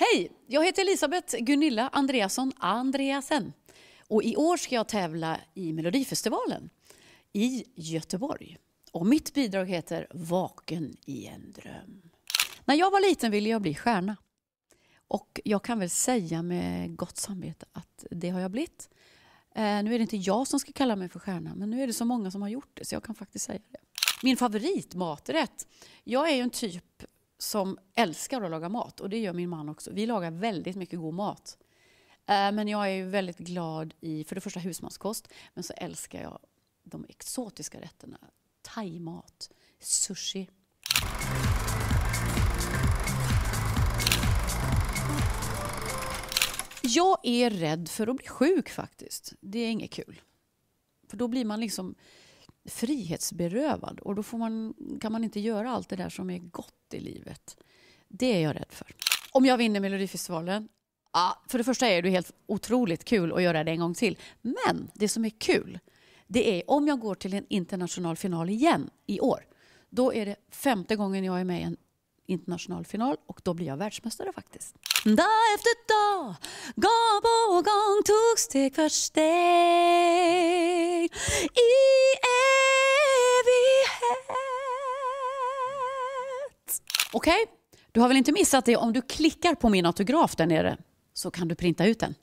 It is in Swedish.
Hej! Jag heter Elisabeth Gunilla Andreasson Andreasen. Och I år ska jag tävla i Melodifestivalen i Göteborg. Och Mitt bidrag heter Vaken i en dröm. När jag var liten ville jag bli stjärna. Och jag kan väl säga med gott samvete att det har jag blivit. Eh, nu är det inte jag som ska kalla mig för stjärna, men nu är det så många som har gjort det så jag kan faktiskt säga det. Min favoritmaträtt. Jag är ju en typ som älskar att laga mat och det gör min man också. Vi lagar väldigt mycket god mat. Eh, men jag är väldigt glad i, för det första husmanskost, men så älskar jag de exotiska rätterna. Thaimat, sushi. Jag är rädd för att bli sjuk faktiskt. Det är inget kul. För då blir man liksom frihetsberövad och då får man, kan man inte göra allt det där som är gott i livet. Det är jag rädd för. Om jag vinner Melodifestivalen, ja, för det första är det helt otroligt kul att göra det en gång till. Men det som är kul, det är om jag går till en internationell final igen i år. Då är det femte gången jag är med i en internationell final och då blir jag världsmästare faktiskt. Dag efter dag, gång på gång, tog steg för steg Okej, okay? du har väl inte missat det? Om du klickar på min autograf där nere så kan du printa ut den.